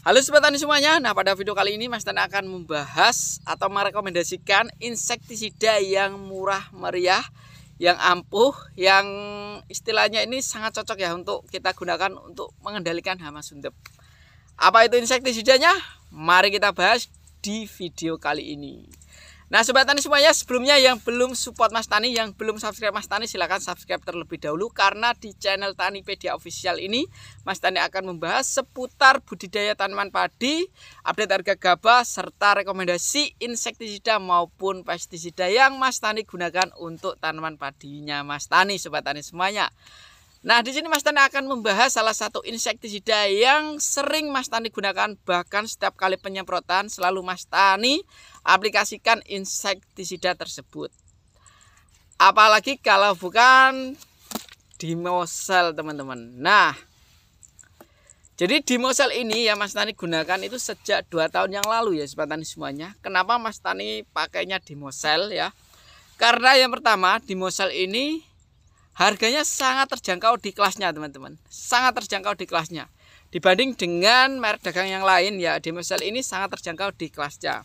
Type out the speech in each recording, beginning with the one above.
Halo sobat tani semuanya. Nah, pada video kali ini Mas Tani akan membahas atau merekomendasikan insektisida yang murah meriah, yang ampuh, yang istilahnya ini sangat cocok ya untuk kita gunakan untuk mengendalikan hama sundep. Apa itu insektisidanya? Mari kita bahas di video kali ini. Nah Sobat Tani semuanya sebelumnya yang belum support Mas Tani Yang belum subscribe Mas Tani silahkan subscribe terlebih dahulu Karena di channel Tanipedia Official ini Mas Tani akan membahas seputar budidaya tanaman padi Update harga gabah serta rekomendasi insektisida maupun pestisida Yang Mas Tani gunakan untuk tanaman padinya Mas Tani Sobat Tani semuanya Nah, di sini Mas Tani akan membahas salah satu insektisida yang sering Mas Tani gunakan bahkan setiap kali penyemprotan selalu Mas Tani aplikasikan insektisida tersebut. Apalagi kalau bukan dimosel, teman-teman. Nah, jadi dimosel ini ya Mas Tani gunakan itu sejak 2 tahun yang lalu ya Sobat Tani semuanya. Kenapa Mas Tani pakainya dimosel ya? Karena yang pertama dimosel ini Harganya sangat terjangkau di kelasnya, teman-teman. Sangat terjangkau di kelasnya. Dibanding dengan merek dagang yang lain, ya Demosel ini sangat terjangkau di kelasnya.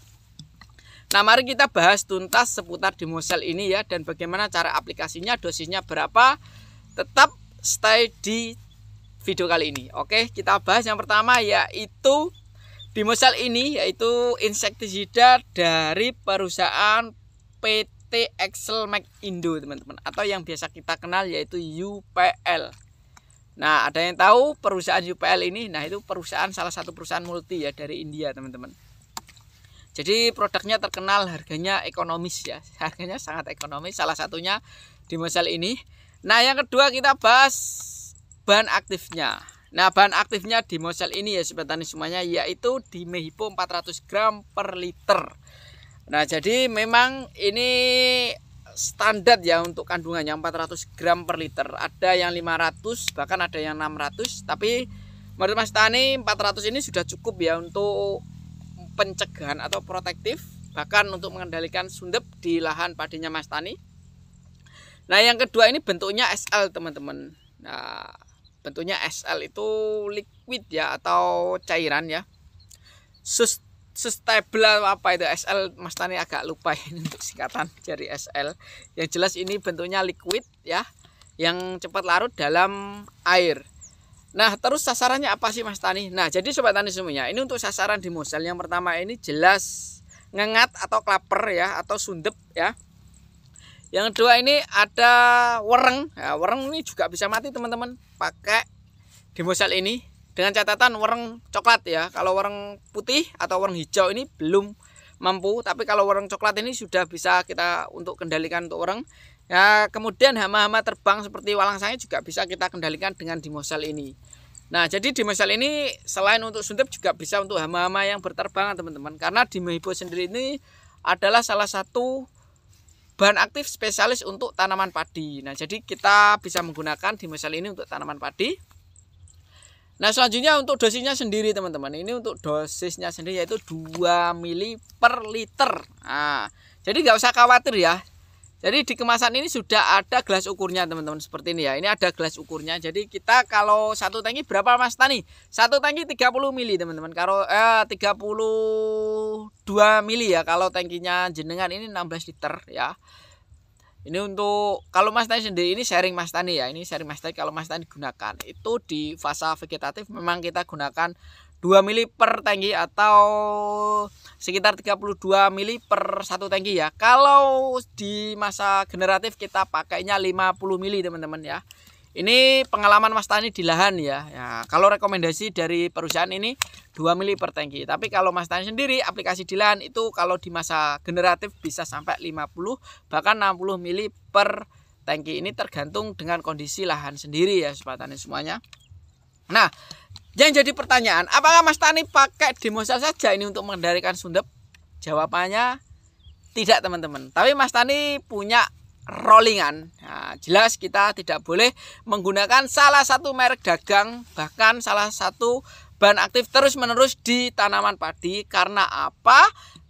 Nah, mari kita bahas tuntas seputar Demosel ini ya dan bagaimana cara aplikasinya, dosisnya berapa. Tetap stay di video kali ini. Oke, kita bahas yang pertama yaitu Dimosel ini yaitu insektisida dari perusahaan PT Excel Mac Indo teman-teman atau yang biasa kita kenal yaitu UPL. Nah, ada yang tahu perusahaan UPL ini? Nah, itu perusahaan salah satu perusahaan multi ya dari India, teman-teman. Jadi produknya terkenal harganya ekonomis ya. Harganya sangat ekonomis salah satunya di model ini. Nah, yang kedua kita bahas bahan aktifnya. Nah, bahan aktifnya di model ini ya sobat semuanya yaitu di Mehipo 400 gram per liter. Nah jadi memang ini standar ya untuk kandungannya 400 gram per liter ada yang 500 bahkan ada yang 600 tapi menurut Mas Tani 400 ini sudah cukup ya untuk pencegahan atau protektif bahkan untuk mengendalikan sundep di lahan padinya Mas Tani nah yang kedua ini bentuknya SL teman-teman nah bentuknya SL itu liquid ya atau cairan ya Sus sustainable apa itu SL Mas Tani agak lupa ini untuk singkatan dari SL yang jelas ini bentuknya liquid ya yang cepat larut dalam air nah terus sasarannya apa sih Mas Tani nah jadi sobat Tani semuanya ini untuk sasaran di Mosel yang pertama ini jelas ngengat atau klaper ya atau sundep ya yang kedua ini ada wereng ya, wereng ini juga bisa mati teman-teman pakai di Mosel ini dengan catatan warung coklat ya kalau warung putih atau warung hijau ini belum mampu tapi kalau warung coklat ini sudah bisa kita untuk kendalikan untuk orang. ya kemudian hama-hama terbang seperti walang sangit juga bisa kita kendalikan dengan dimosel ini nah jadi dimosel ini selain untuk suntik juga bisa untuk hama-hama yang berterbangan teman-teman karena dimehibo sendiri ini adalah salah satu bahan aktif spesialis untuk tanaman padi nah jadi kita bisa menggunakan dimosel ini untuk tanaman padi Nah selanjutnya untuk dosisnya sendiri teman-teman Ini untuk dosisnya sendiri yaitu 2 mili per liter nah, Jadi nggak usah khawatir ya Jadi di kemasan ini sudah ada gelas ukurnya teman-teman Seperti ini ya Ini ada gelas ukurnya Jadi kita kalau satu tangki berapa mas Tani? Satu tangki 30 mili teman-teman Kalau eh, 32 mili ya Kalau tangkinya jenengan ini 16 liter ya ini untuk kalau Mas Tani sendiri ini sharing Mas Tani ya. Ini sharing Mas Tani kalau Mas Tani gunakan itu di fase vegetatif memang kita gunakan 2 mili per tangki atau sekitar 32 mili per satu tangki ya. Kalau di masa generatif kita pakainya 50 mili teman-teman ya. Ini pengalaman Mas Tani di lahan ya. ya kalau rekomendasi dari perusahaan ini 2 mili per tangki. Tapi kalau Mas Tani sendiri aplikasi di lahan itu kalau di masa generatif bisa sampai 50 bahkan 60 mili per tangki. Ini tergantung dengan kondisi lahan sendiri ya Sobat Tani semuanya. Nah, yang jadi pertanyaan, apakah Mas Tani pakai demosel saja ini untuk mengendalikan sundep? Jawabannya tidak teman-teman. Tapi Mas Tani punya rollingan. Nah, jelas kita tidak boleh menggunakan salah satu merek dagang bahkan salah satu bahan aktif terus-menerus di tanaman padi karena apa?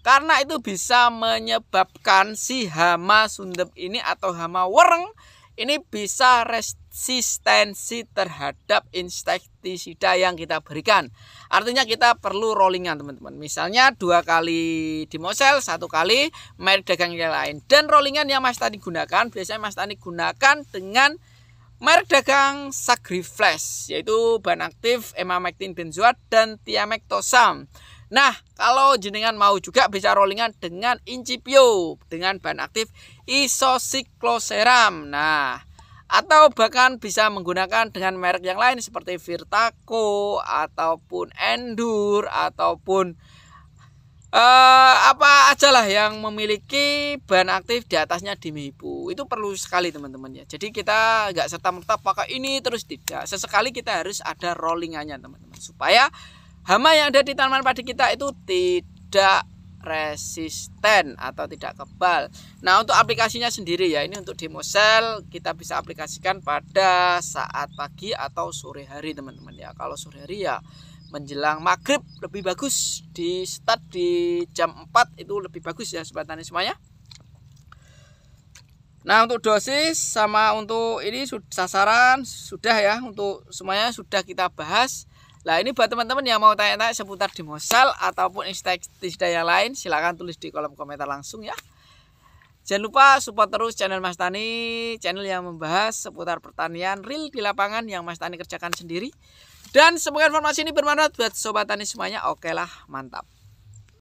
Karena itu bisa menyebabkan si hama sundep ini atau hama wereng ini bisa resistensi terhadap insektisida yang kita berikan. Artinya kita perlu rollingan teman-teman. Misalnya dua kali dimosel, satu kali merek dagang yang lain. Dan rollingan yang Mas Tani gunakan, biasanya Mas Tani gunakan dengan merek dagang Sagriflex, yaitu bahan aktif emamectin benzoat dan tiamectosam. Nah, kalau jenengan mau juga bisa rollingan dengan incipio dengan bahan aktif Isocycloseram. Nah, atau bahkan bisa menggunakan dengan merek yang lain seperti Virtaco ataupun Endur ataupun uh, apa aja lah yang memiliki bahan aktif di atasnya dimibu itu perlu sekali teman-teman ya jadi kita nggak serta merta pakai ini terus tidak sesekali kita harus ada rollingannya teman-teman supaya hama yang ada di tanaman padi kita itu tidak resisten atau tidak kebal. Nah, untuk aplikasinya sendiri ya, ini untuk demo sel kita bisa aplikasikan pada saat pagi atau sore hari, teman-teman ya. Kalau sore hari ya menjelang maghrib lebih bagus di start di jam 4 itu lebih bagus ya sobat tani semuanya. Nah, untuk dosis sama untuk ini sasaran sudah ya untuk semuanya sudah kita bahas. Nah ini buat teman-teman yang mau tanya-tanya seputar demosel ataupun istilah yang lain silahkan tulis di kolom komentar langsung ya. Jangan lupa support terus channel Mas Tani, channel yang membahas seputar pertanian real di lapangan yang Mas Tani kerjakan sendiri. Dan semoga informasi ini bermanfaat buat sobat tani semuanya. Oke lah, mantap.